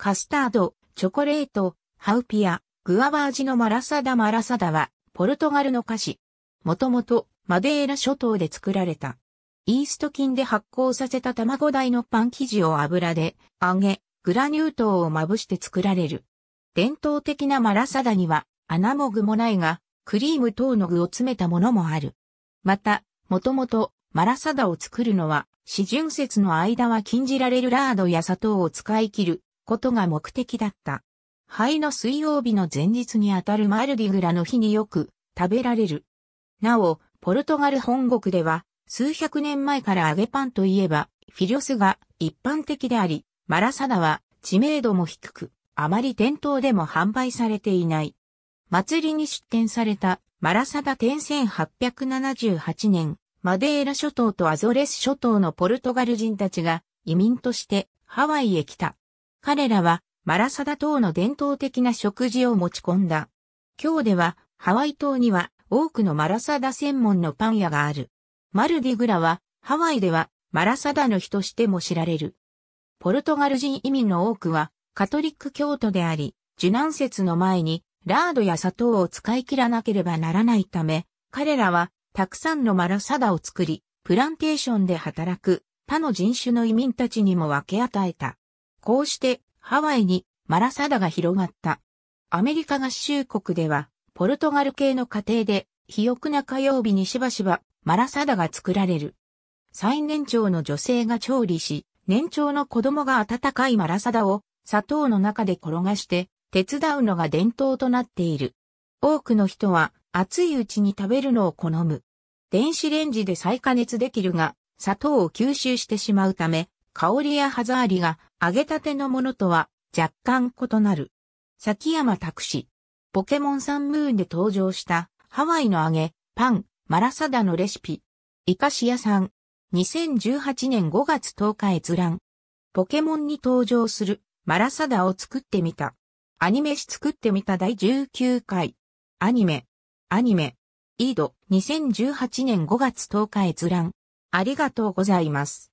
カスタード、チョコレート、ハウピア、グアバ味のマラサダマラサダは、ポルトガルの菓子。もともと、マデーラ諸島で作られた。イースト菌で発酵させた卵大のパン生地を油で揚げ、グラニュー糖をまぶして作られる。伝統的なマラサダには、穴も具もないが、クリーム等の具を詰めたものもある。また、もともと、マラサダを作るのは、四純節の間は禁じられるラードや砂糖を使い切ることが目的だった。灰の水曜日の前日にあたるマルディグラの日によく食べられる。なお、ポルトガル本国では、数百年前から揚げパンといえば、フィリョスが一般的であり、マラサダは知名度も低く、あまり店頭でも販売されていない。祭りに出展されたマラサダ店1878年、マデーラ諸島とアゾレス諸島のポルトガル人たちが移民としてハワイへ来た。彼らはマラサダ島の伝統的な食事を持ち込んだ。今日ではハワイ島には多くのマラサダ専門のパン屋がある。マルディグラはハワイではマラサダの日としても知られる。ポルトガル人移民の多くはカトリック教徒であり、受難節の前にラードや砂糖を使い切らなければならないため、彼らはたくさんのマラサダを作り、プランテーションで働く他の人種の移民たちにも分け与えた。こうしてハワイにマラサダが広がった。アメリカ合衆国では、ポルトガル系の家庭で、肥沃な火曜日にしばしばマラサダが作られる。最年長の女性が調理し、年長の子供が温かいマラサダを砂糖の中で転がして手伝うのが伝統となっている。多くの人は熱いうちに食べるのを好む。電子レンジで再加熱できるが、砂糖を吸収してしまうため、香りや歯触りが揚げたてのものとは若干異なる。崎山拓司。ポケモンサンムーンで登場したハワイの揚げ、パン、マラサダのレシピ。イカシ屋さん。2018年5月10日閲覧。ポケモンに登場するマラサダを作ってみた。アニメし作ってみた第19回。アニメ。アニメ。イード2018年5月10日閲覧。ありがとうございます。